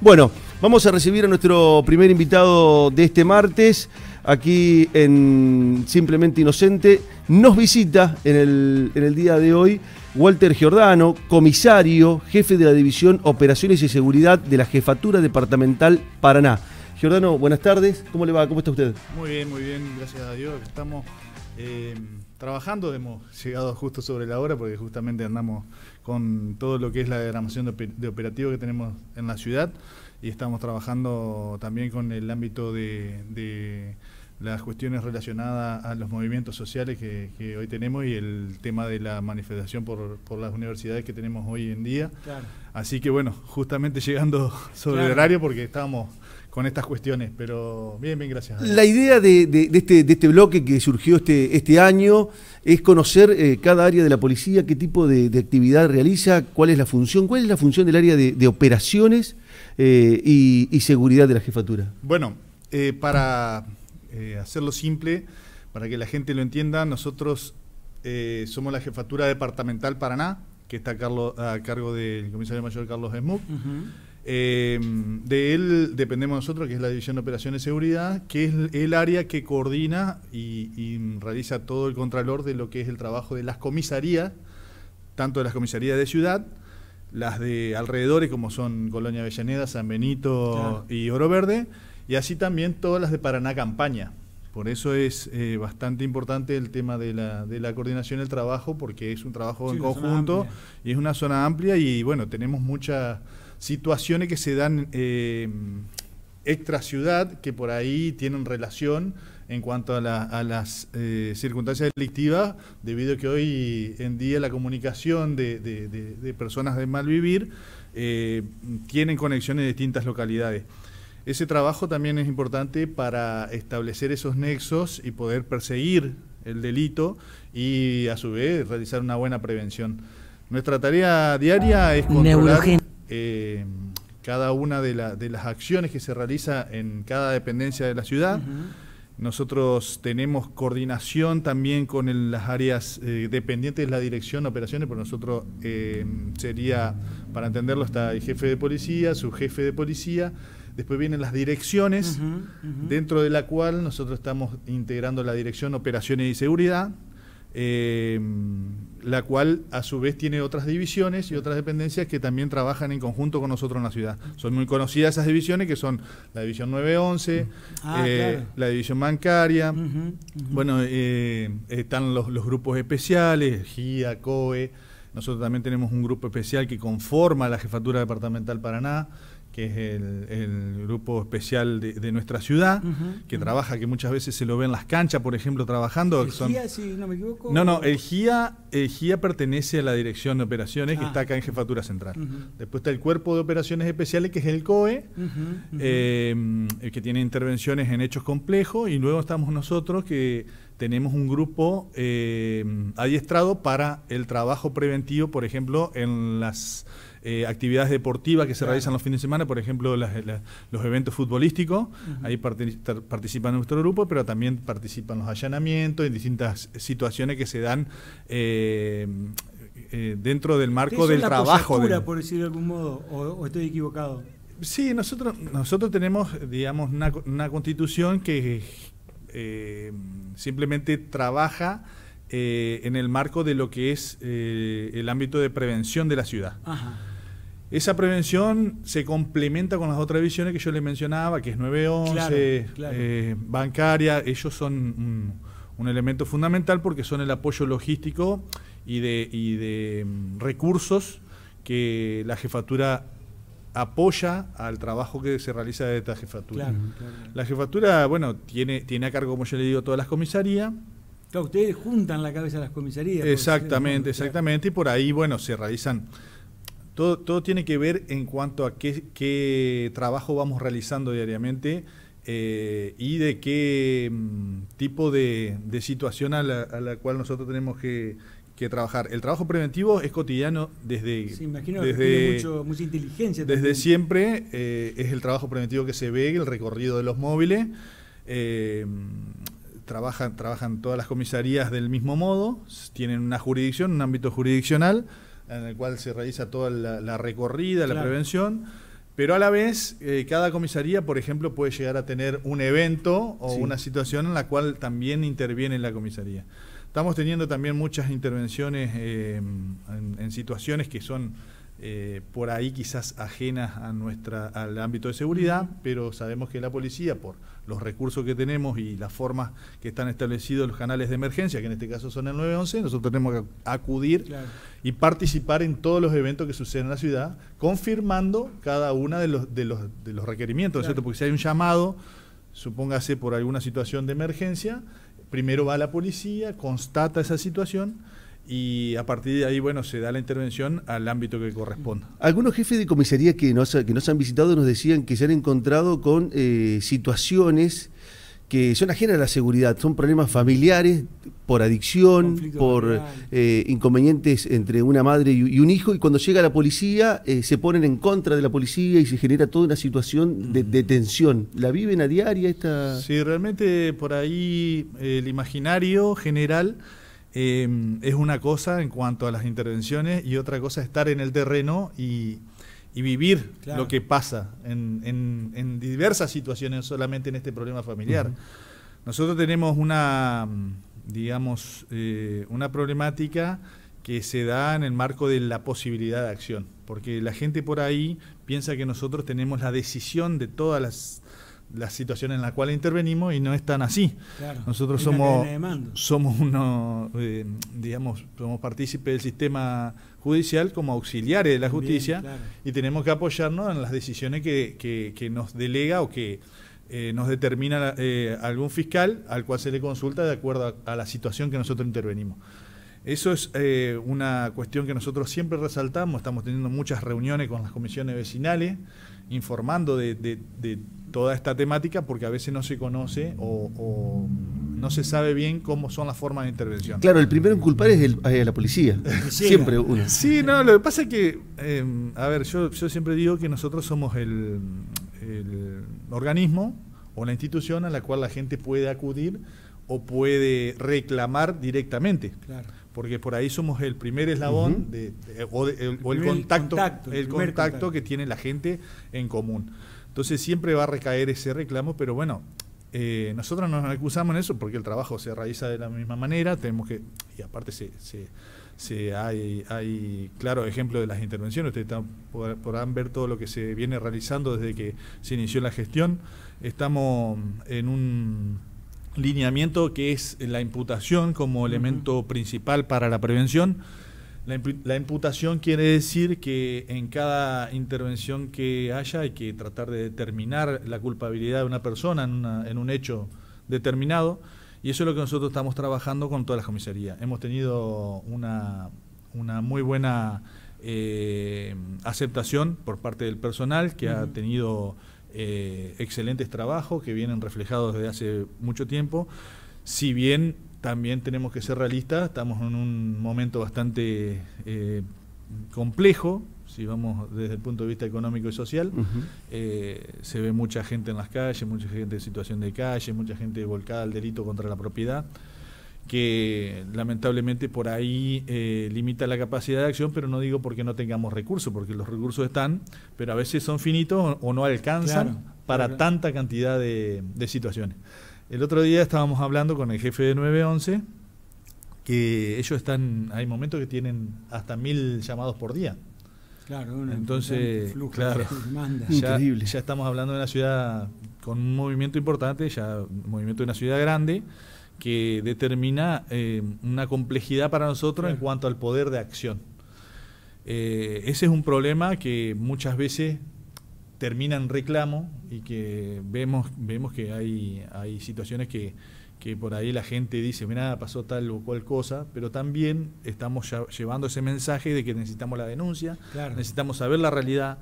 Bueno, vamos a recibir a nuestro primer invitado de este martes, aquí en Simplemente Inocente. Nos visita en el, día de hoy Walter Giordano, comisario, jefe de la División Operaciones y Seguridad de la Jefatura Departamental Paraná. Giordano, buenas tardes. ¿Cómo le va? ¿Cómo está usted? Muy bien, muy bien. Gracias a Dios. Estamos eh, trabajando. Hemos llegado justo sobre la hora porque justamente andamos con todo lo que es la diagramación de, operativo que tenemos en la ciudad y estamos trabajando también con el ámbito de, las cuestiones relacionadas a los movimientos sociales que, hoy tenemos y el tema de la manifestación por, las universidades que tenemos hoy en día. Así que bueno, justamente llegando sobre el horario porque estábamos con estas cuestiones, pero bien, bien, gracias. La idea este, de, este, bloque que surgió este, este año es conocer eh, cada área de la policía, qué tipo de, actividad realiza, cuál es la función, cuál es la función del área de, operaciones eh, y, seguridad de la jefatura. Bueno, eh, para hacerlo simple, para que la gente lo entienda, nosotros somos la jefatura departamental Paraná, que está a, cargo, del comisario mayor Carlos Esmuc. Eh, de él dependemos nosotros, que es la División de Operaciones de Seguridad, que es el área que coordina y, realiza todo el contralor de lo que es el trabajo de las comisarías, tanto de las comisarías de ciudad, las de alrededores, como son Colonia Avellaneda, San Benito y Oro Verde, y así también todas las de Paraná Campaña. Por eso es eh, bastante importante el tema de la, de la coordinación del trabajo, porque es un trabajo en conjunto y es una zona amplia y bueno, tenemos muchas situaciones que se dan eh, extra ciudad, que por ahí tienen relación en cuanto a, las eh, circunstancias delictivas, debido a que hoy en día la comunicación de, personas de mal vivir eh, tienen conexiones en distintas localidades. Ese trabajo también es importante para establecer esos nexos y poder perseguir el delito y a su vez realizar una buena prevención. Nuestra tarea diaria es controlar... Eh, cada una de, las acciones que se realiza en cada dependencia de la ciudad. Nosotros tenemos coordinación también con las áreas eh, dependientes de la dirección de operaciones, por nosotros eh, sería, para entenderlo, está el jefe de policía, su jefe de policía, después vienen las direcciones, dentro de la cual nosotros estamos integrando la dirección operaciones y seguridad. Eh, la cual a su vez tiene otras divisiones y otras dependencias que también trabajan en conjunto con nosotros en la ciudad. Son muy conocidas esas divisiones que son la división 911, ah, eh, la división bancaria, bueno, eh, están los, los, grupos especiales, GIA, COE, nosotros también tenemos un grupo especial que conforma la Jefatura Departamental Paraná, que es el, grupo especial de, nuestra ciudad, que trabaja, que muchas veces se lo ven en las canchas, por ejemplo, trabajando. ¿El GIA, si no me equivoco? No, no, el GIA, pertenece a la Dirección de Operaciones, que ah. está acá en Jefatura Central. Después está el Cuerpo de Operaciones Especiales, que es el COE, eh, que tiene intervenciones en hechos complejos, y luego estamos nosotros, que tenemos un grupo eh, adiestrado para el trabajo preventivo, por ejemplo, en las eh, actividades deportivas que se realizan los fines de semana, por ejemplo, los eventos futbolísticos, ahí participan nuestro grupo, pero también participan los allanamientos en distintas situaciones que se dan eh, eh, dentro del marco del trabajo. la trabajo. Postura, por decirlo de algún modo, o, estoy equivocado? Sí, nosotros, nosotros tenemos, digamos, una, constitución que simplemente trabaja en el marco de lo que es el ámbito de prevención de la ciudad. Ajá. Esa prevención se complementa con las otras visiones que yo le mencionaba, que es 911, once eh, bancaria, ellos son un, elemento fundamental porque son el apoyo logístico y de, y de mm, recursos que la jefatura apoya al trabajo que se realiza de esta jefatura. la jefatura, bueno, tiene, tiene a cargo, como yo le digo, todas las comisarías, ustedes juntan la cabeza a las comisarías. Exactamente, exactamente. Y por ahí, bueno, se realizan todo, tiene que ver en cuanto a qué, trabajo vamos realizando diariamente eh, y de qué mm, tipo de, situación a la, cual nosotros tenemos que, trabajar. El trabajo preventivo es cotidiano desde... desde, mucha inteligencia. Desde siempre eh, es el trabajo preventivo que se ve, el recorrido de los móviles. Eh, trabajan, trabajan todas las comisarías del mismo modo, tienen una jurisdicción, un ámbito jurisdiccional en el cual se realiza toda la, recorrida, la prevención. Pero a la vez, eh, cada comisaría, por ejemplo, puede llegar a tener un evento o una situación en la cual también interviene la comisaría. Estamos teniendo también muchas intervenciones eh, en, situaciones que son eh, por ahí quizás ajenas a nuestra, al ámbito de seguridad, pero sabemos que la policía, por los recursos que tenemos y las formas que están establecidos los canales de emergencia, que en este caso son el 911, nosotros tenemos que acudir y participar en todos los eventos que suceden en la ciudad, confirmando cada uno de los, de los, de requerimientos, ¿cierto? Porque si hay un llamado, supóngase por alguna situación de emergencia, primero va la policía, constata esa situación, y a partir de ahí, bueno, se da la intervención al ámbito que corresponda. Algunos jefes de comisaría que nos, que nos han visitado nos decían que se han encontrado con eh, situaciones que son ajenas a la seguridad, son problemas familiares por adicción, por eh, inconvenientes entre una madre y, un hijo, y cuando llega la policía eh, se ponen en contra de la policía y se genera toda una situación de, mm. de tensión. ¿La viven a diaria esta...? Sí, realmente por ahí el imaginario general Em, es una cosa en cuanto a las intervenciones y otra cosa estar en el terreno y, vivir lo que pasa en, diversas situaciones, solamente en este problema familiar. Nosotros tenemos una, digamos, eh, una problemática que se da en el marco de la posibilidad de acción, porque la gente por ahí piensa que nosotros tenemos la decisión de todas las la situación en la cual intervenimos y no es tan así. Nosotros somos, somos uno, eh, digamos, somos partícipes del sistema judicial como auxiliares de la justicia y tenemos que apoyarnos en las decisiones que, nos delega o que eh, nos determina eh, algún fiscal al cual se le consulta de acuerdo a, la situación que nosotros intervenimos. Eso es una cuestión que nosotros siempre resaltamos, estamos teniendo muchas reuniones con las comisiones vecinales, informando de, de, toda esta temática porque a veces no se conoce o, no se sabe bien cómo son las formas de intervención. Claro, el primero en culpar es la policía. siempre uno. Sí, no, lo que pasa es que, em, a ver, yo, siempre digo que nosotros somos el, el organismo o la institución a la cual la gente puede acudir o puede reclamar directamente. Claro porque por ahí somos el primer eslabón de, o, el, contacto, el contacto, que tiene la gente en común. Entonces siempre va a recaer ese reclamo, pero bueno, eh, nosotros nos acusamos en eso porque el trabajo se realiza de la misma manera, tenemos que, y aparte se, se, hay, hay claro ejemplo de las intervenciones, ustedes podrán ver todo lo que se viene realizando desde que se inició la gestión. Estamos en un lineamiento que es la imputación como elemento principal para la prevención. La, imputación quiere decir que en cada intervención que haya hay que tratar de determinar la culpabilidad de una persona en, un hecho determinado y eso es lo que nosotros estamos trabajando con toda la comisaría. Hemos tenido una, muy buena eh, aceptación por parte del personal que ha tenido eh, excelentes trabajos que vienen reflejados desde hace mucho tiempo. Si bien también tenemos que ser realistas, estamos en un momento bastante eh, complejo, si vamos desde el punto de vista económico y social, eh, se ve mucha gente en las calles, mucha gente en situación de calle, mucha gente volcada al delito contra la propiedad que lamentablemente por ahí eh, limita la capacidad de acción, pero no digo porque no tengamos recursos, porque los recursos están, pero a veces son finitos o, no alcanzan para tanta cantidad de, situaciones. El otro día estábamos hablando con el jefe de 911, que ellos están, hay momentos que tienen hasta mil llamados por día. Claro, entonces, flujo claro, ya, Increíble. ya estamos hablando de una ciudad con un movimiento importante, ya un movimiento de una ciudad grande que determina eh, una complejidad para nosotros en cuanto al poder de acción. Eh, ese es un problema que muchas veces termina en reclamo y que vemos, vemos que hay, hay situaciones que, por ahí la gente dice, mira, pasó tal o cual cosa, pero también estamos llevando ese mensaje de que necesitamos la denuncia, necesitamos saber la realidad,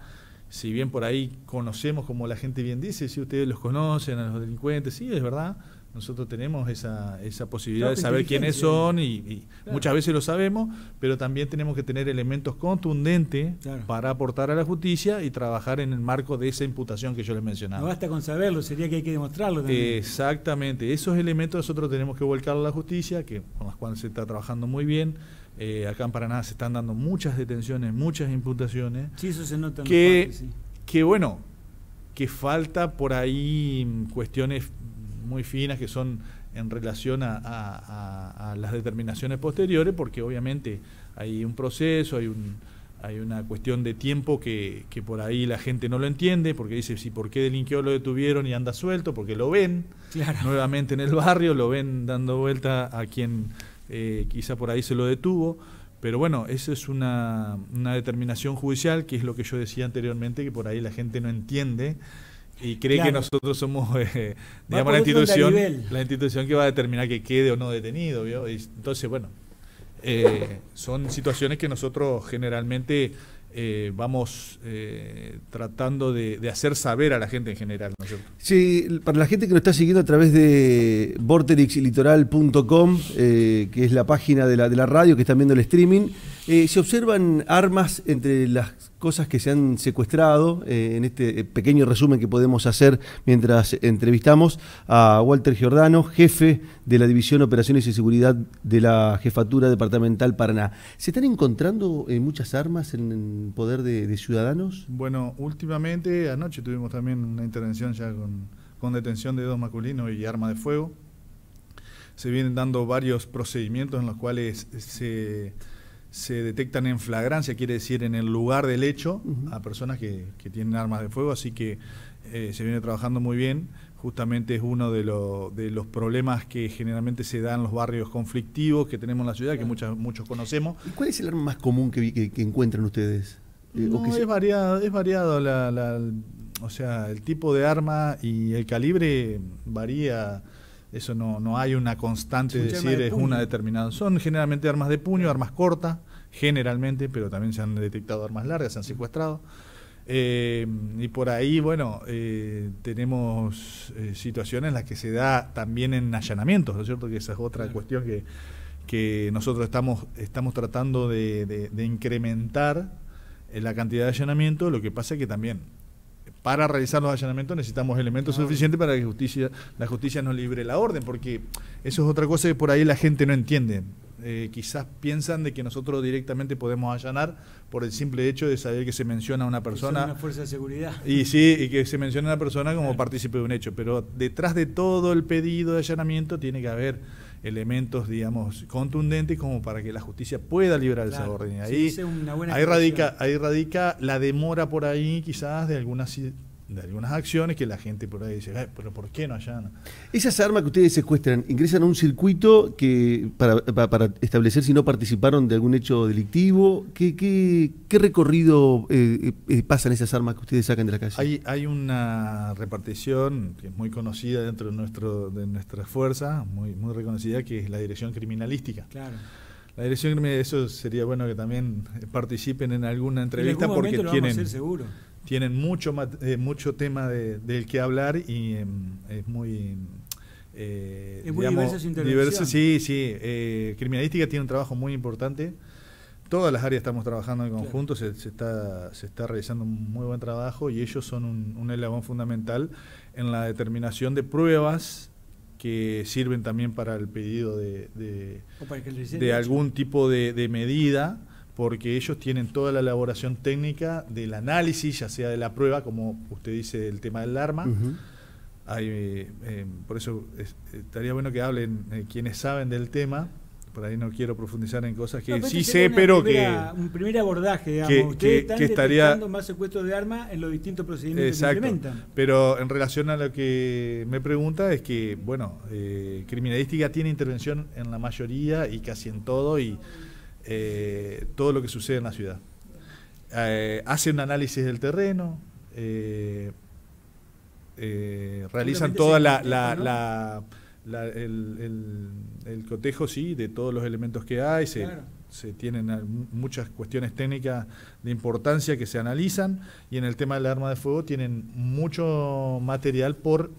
si bien por ahí conocemos, como la gente bien dice, si ustedes los conocen, a los delincuentes, sí, es verdad, nosotros tenemos esa, esa posibilidad de saber quiénes son y, muchas veces lo sabemos, pero también tenemos que tener elementos contundentes para aportar a la justicia y trabajar en el marco de esa imputación que yo les mencionaba. No basta con saberlo, sería que hay que demostrarlo también. Exactamente, esos elementos nosotros tenemos que volcar a la justicia, que con las cuales se está trabajando muy bien. Eh, acá en Paraná se están dando muchas detenciones, muchas imputaciones. Sí, eso se nota. Que, sí. que bueno, que falta por ahí cuestiones muy finas que son en relación a, las determinaciones posteriores, porque obviamente hay un proceso, hay un hay una cuestión de tiempo que, que por ahí la gente no lo entiende, porque dice, si por qué delinquió lo detuvieron y anda suelto, porque lo ven nuevamente en el barrio, lo ven dando vuelta a quien eh, quizá por ahí se lo detuvo. Pero bueno, esa es una, una determinación judicial, que es lo que yo decía anteriormente, que por ahí la gente no entiende y cree que nosotros somos, eh, digamos, la institución, la institución que va a determinar que quede o no detenido. entonces, bueno, eh, son situaciones que nosotros generalmente eh, vamos tratando de, hacer saber a la gente en general. Sí, para la gente que nos está siguiendo a través de vorterixlitoral.com, que es la página de la, de la radio que están viendo el streaming. Eh, se observan armas entre las cosas que se han secuestrado, eh, en este eh, pequeño resumen que podemos hacer mientras entrevistamos a Walter Giordano, jefe de la División Operaciones y Seguridad de la Jefatura Departamental Paraná. ¿Se están encontrando muchas armas en, poder de, ciudadanos? Bueno, últimamente, anoche tuvimos también una intervención ya con, detención de dos masculinos y arma de fuego. Se vienen dando varios procedimientos en los cuales se se detectan en flagrancia, quiere decir en el lugar del hecho, a personas que, tienen armas de fuego, así que eh, se viene trabajando muy bien. Justamente es uno de, de, los problemas que generalmente se dan en los barrios conflictivos que tenemos en la ciudad, que muchas, muchos conocemos. cuál es el arma más común que, que, encuentran ustedes? Eh, es, variado, es variado, o sea, el tipo de arma y el calibre varía eso no, no hay una constante es decir es una determinada. Son generalmente armas de puño, armas cortas, generalmente, pero también se han detectado armas largas, se han secuestrado. Eh, y por ahí, bueno, eh, tenemos eh, situaciones en las que se da también en allanamientos, ¿no es cierto? Que esa es otra cuestión que, nosotros estamos, estamos tratando de, incrementar la cantidad de allanamientos. Lo que pasa es que también para realizar los allanamientos necesitamos elementos suficientes para que justicia, la justicia nos libre la orden, porque eso es otra cosa que por ahí la gente no entiende. Eh, quizás piensan de que nosotros directamente podemos allanar por el simple hecho de saber que se menciona a una persona. una fuerza de seguridad. Y sí, y que se menciona a una persona como partícipe de un hecho. Pero detrás de todo el pedido de allanamiento tiene que haber elementos, digamos, contundentes como para que la justicia pueda liberar esa orden. Ahí, radica, ahí radica la demora por ahí quizás de algunas de algunas acciones que la gente por ahí dice, eh, pero ¿por qué no allá? Esas armas que ustedes secuestran ingresan a un circuito que para, para, establecer si no participaron de algún hecho delictivo. ¿Qué, qué, recorrido eh, eh, pasan esas armas que ustedes sacan de la calle? Hay, hay una repartición que es muy conocida dentro de, nuestro, de nuestras fuerza, muy, muy reconocida, que es la dirección criminalística. Claro. La dirección criminalística, eso sería bueno que también participen en alguna entrevista porque lo Vamos a seguro tienen mucho, eh, mucho tema del que hablar y em, es muy... Eh, es muy sí, sí. Eh, criminalística tiene un trabajo muy importante. Todas las áreas estamos trabajando en conjunto, se, está, se está realizando un muy buen trabajo y ellos son un, un fundamental en la determinación de pruebas que sirven también para el pedido de, de, algún tipo de medida porque ellos tienen toda la elaboración técnica del análisis, ya sea de la prueba, como usted dice, del tema del arma. Eh, eh, por eso eh, estaría bueno que hablen quienes saben del tema. Por ahí no quiero profundizar en cosas que sí este sé, pero que. Un primer abordaje, digamos. Que, Ustedes están que más secuestros de armas en los distintos procedimientos que que implementan. Pero en relación a lo que me pregunta, es que, bueno, criminalística tiene intervención en la mayoría y casi en todo, y. Eh, todo lo que sucede en la ciudad. Eh, hace un análisis del terreno, eh, eh, realizan toda la, el, cotejo sí, de todos los elementos que hay, se, se, tienen muchas cuestiones técnicas de importancia que se analizan y en el tema del arma de fuego tienen mucho material por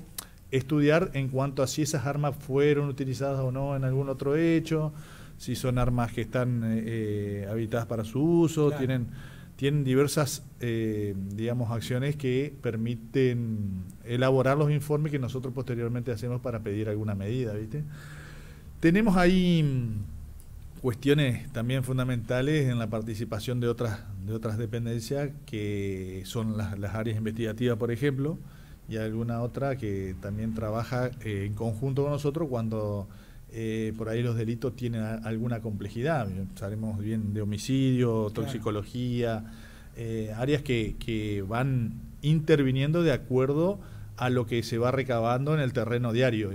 estudiar en cuanto a si esas armas fueron utilizadas o no en algún otro hecho, si son armas que están eh, eh, habitadas para su uso, tienen, tienen diversas, eh, digamos, acciones que permiten elaborar los informes que nosotros posteriormente hacemos para pedir alguna medida, ¿viste? Tenemos ahí mm, cuestiones también fundamentales en la participación de otras, de otras dependencias que son las, áreas investigativas, por ejemplo, y alguna otra que también trabaja en conjunto con nosotros cuando eh, por ahí los delitos tienen alguna complejidad. Sabemos bien de homicidio, toxicología, eh, áreas que, que, van interviniendo de acuerdo a lo que se va recabando en el terreno diario.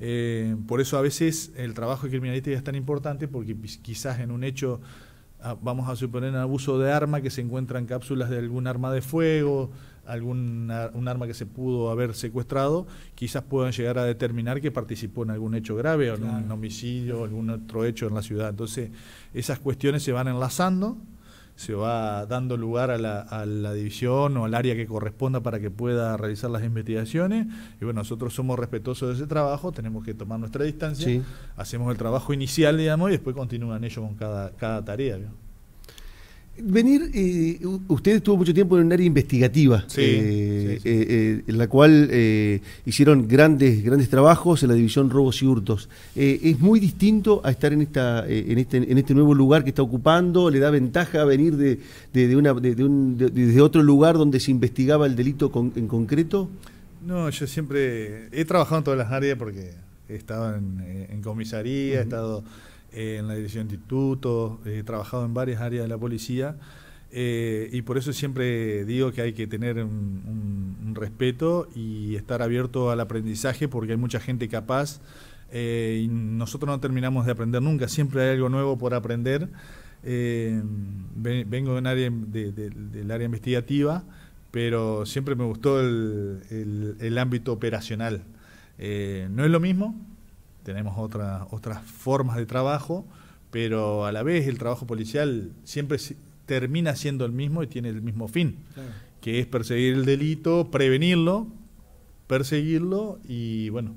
Eh, por eso a veces el trabajo de es tan importante porque quizás en un hecho, ah, vamos a suponer un abuso de arma, que se encuentran cápsulas de algún arma de fuego, algún un arma que se pudo haber secuestrado, quizás puedan llegar a determinar que participó en algún hecho grave o en un homicidio algún otro hecho en la ciudad. Entonces, esas cuestiones se van enlazando, se va dando lugar a la, división o al área que corresponda para que pueda realizar las investigaciones. Y bueno, nosotros somos respetuosos de ese trabajo, tenemos que tomar nuestra distancia, hacemos el trabajo inicial, digamos, y después continúan ellos con cada, cada tarea venir, eh, usted estuvo mucho tiempo en un área investigativa, eh, eh, eh, en la cual hicieron grandes, grandes trabajos en la división robos y hurtos. es muy distinto a estar en esta, este, en este, nuevo lugar que está ocupando. Le da ventaja venir de, una, de, otro lugar donde se investigaba el delito en concreto. No, yo siempre he trabajado en todas las áreas porque he estado en, comisaría, he estado eh, en la dirección de institutos, eh, he trabajado en varias áreas de la policía. Eh, y por eso siempre digo que hay que tener un, respeto y estar abierto al aprendizaje porque hay mucha gente capaz y nosotros no terminamos de aprender nunca, siempre hay algo nuevo por aprender. vengo de un área del área investigativa, pero siempre me gustó el ámbito operacional. no es lo mismo, tenemos otras formas de trabajo, pero a la vez el trabajo policial siempre termina siendo el mismo y tiene el mismo fin, que es perseguir el delito, prevenirlo, perseguirlo y bueno,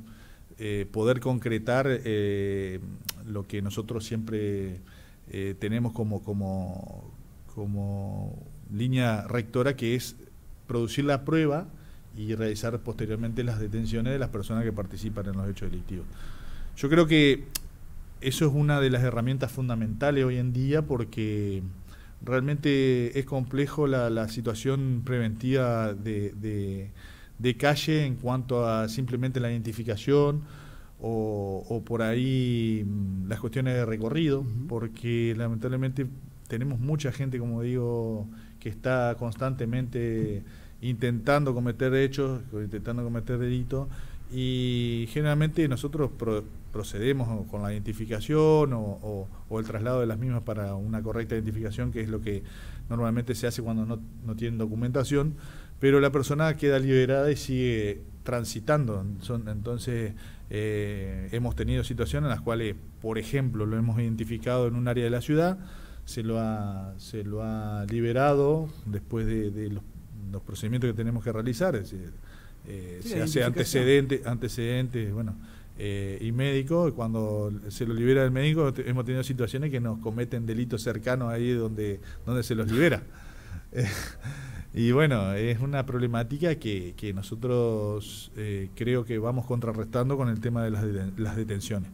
eh, poder concretar eh, lo que nosotros siempre eh, tenemos como línea rectora, que es producir la prueba y realizar posteriormente las detenciones de las personas que participan en los hechos delictivos. Yo creo que eso es una de las herramientas fundamentales hoy en día porque realmente es complejo la, situación preventiva de, de, calle en cuanto a simplemente la identificación o, por ahí mm, las cuestiones de recorrido, porque lamentablemente tenemos mucha gente, como digo, que está constantemente intentando cometer hechos, intentando cometer delitos, y generalmente nosotros procedemos con la identificación o, el traslado de las mismas para una correcta identificación, que es lo que normalmente se hace cuando no, tienen documentación, pero la persona queda liberada y sigue transitando. Entonces eh, hemos tenido situaciones en las cuales, por ejemplo, lo hemos identificado en un área de la ciudad, se lo ha, se lo ha liberado después de, los, procedimientos que tenemos que realizar, eh, se hace antecedentes, antecedentes, bueno eh, y médico. Cuando se lo libera el médico, hemos tenido situaciones que nos cometen delitos cercanos ahí donde, donde se los libera. Eh, y bueno, es una problemática que, que nosotros eh, creo que vamos contrarrestando con el tema de las, detenciones.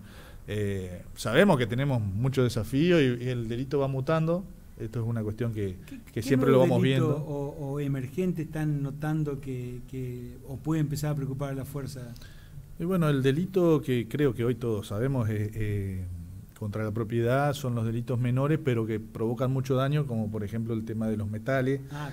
sabemos que tenemos mucho desafío y, el delito va mutando. Esto es una cuestión que, que siempre lo vamos viendo. O, o emergente están notando que, que o puede empezar a preocupar a la fuerza? Y bueno, el delito que creo que hoy todos sabemos eh, contra la propiedad son los delitos menores, pero que provocan mucho daño, como por ejemplo el tema de los metales. Ah,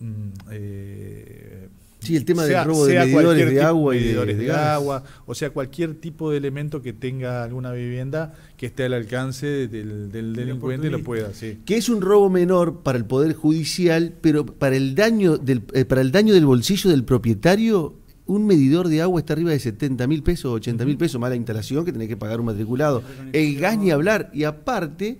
mm, eh, sí, el tema del robo de medidores de agua y de, agua, o sea, cualquier tipo de elemento que tenga alguna vivienda que esté al alcance del, delincuente lo pueda, sí. Que es un robo menor para el poder judicial, pero para el daño del eh, para el daño del bolsillo del propietario un medidor de agua está arriba de 70 mil pesos, 80 mil pesos, mala instalación que tenés que pagar un matriculado. El gas ni hablar. Y aparte,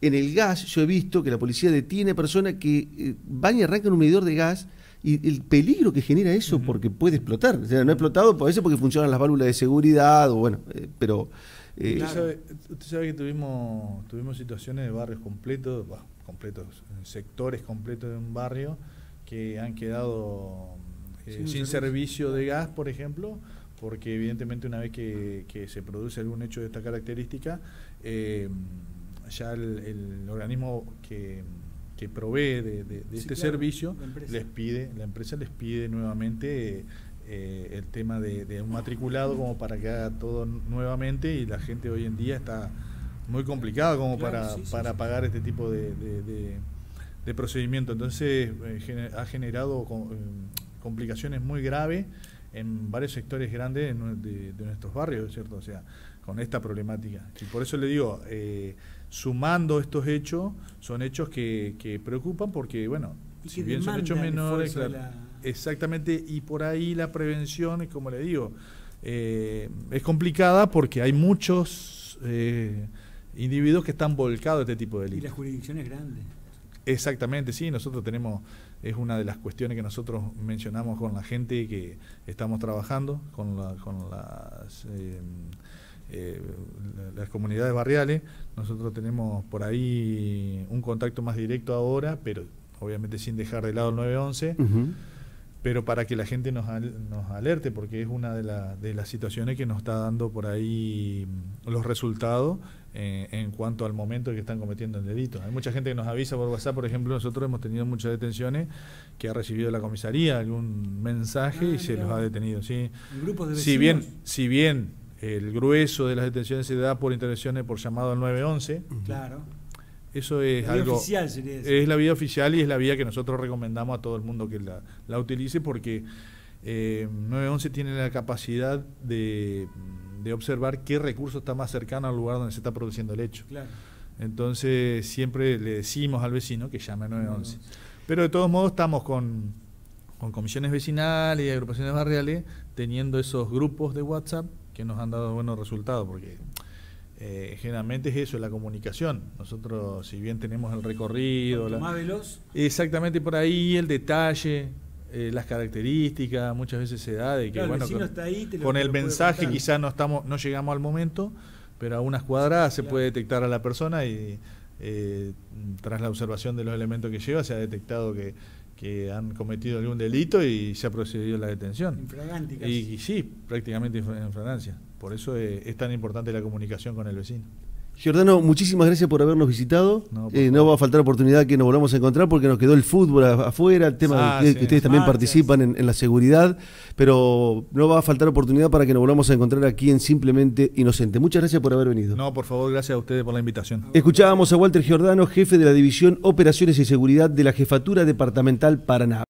en el gas yo he visto que la policía detiene personas que eh, van y arrancan un medidor de gas y el peligro que genera eso porque puede explotar. O sea, no ha explotado por eso porque funcionan las válvulas de seguridad o bueno, eh, pero... Eh, ¿Usted, sabe, que tuvimos, tuvimos situaciones de barrios completos, completos, sectores completos de un barrio que han quedado eh, sin, servicio de gas, por ejemplo, porque evidentemente una vez que, se produce algún hecho de esta característica, eh, ya el, organismo que, provee de, este servicio les pide, la empresa les pide nuevamente eh, el tema de, un matriculado como para que haga todo nuevamente y la gente hoy en día está muy complicada como para, para pagar este tipo de, procedimiento. Entonces ha generado complicaciones muy graves en varios sectores grandes de, nuestros barrios, ¿cierto? O sea, con esta problemática. Y por eso le digo, eh, sumando estos hechos, son hechos que, preocupan porque, bueno, si bien son hechos menores, exactamente, y por ahí la prevención, como le digo, eh, es complicada porque hay muchos eh, individuos que están volcados a este tipo de delitos. Y la jurisdicción es grande. Exactamente, sí, nosotros tenemos, es una de las cuestiones que nosotros mencionamos con la gente que estamos trabajando, con, con las, em, eh, las comunidades barriales. Nosotros tenemos por ahí un contacto más directo ahora, pero obviamente sin dejar de lado el 911 pero para que la gente nos, nos alerte, porque es una de, las situaciones que nos está dando por ahí mm, los resultados eh, en cuanto al momento que están cometiendo el delito. Hay mucha gente que nos avisa por WhatsApp, por ejemplo, nosotros hemos tenido muchas detenciones que ha recibido la comisaría algún mensaje y ah, se los ha detenido. ¿sí? si bien, si bien el grueso de las detenciones se da por intervenciones por llamado al 911, claro. Eso es algo. oficial Es la vida oficial y es la vía que nosotros recomendamos a todo el mundo que la, utilice porque 911 eh, tiene la capacidad de, observar qué recurso está más cercano al lugar donde se está produciendo el hecho. Entonces siempre le decimos al vecino que llame 911. Pero de todos modos estamos con, con comisiones vecinales y agrupaciones barriales teniendo esos grupos de WhatsApp que nos han dado buenos resultados porque eh, generalmente es eso, la comunicación. Nosotros, si bien tenemos el recorrido... La, Exactamente por ahí, el detalle, eh, las características, muchas veces se da de que, con, el mensaje quizás no, estamos, no llegamos al momento, pero a unas cuadradas se puede detectar a la persona y... Eh, tras la observación de los elementos que lleva, se ha detectado que que han cometido algún delito y se ha procedido a la detención. Y, y, sí, prácticamente en fragancia. Por eso es tan importante la comunicación con el vecino. Giordano, muchísimas gracias por habernos visitado. No, eh, va a faltar oportunidad que nos volvamos a encontrar porque nos quedó el fútbol afuera, el tema de, ah, que ustedes también ah, participan en, en, la seguridad, pero no va a faltar oportunidad para que nos volvamos a encontrar aquí en Simplemente Inocente. Muchas gracias por haber venido. No, por favor, gracias a ustedes por la invitación. Escuchábamos a Walter Giordano, jefe de la División Operaciones y Seguridad de la Jefatura Departamental Paraná.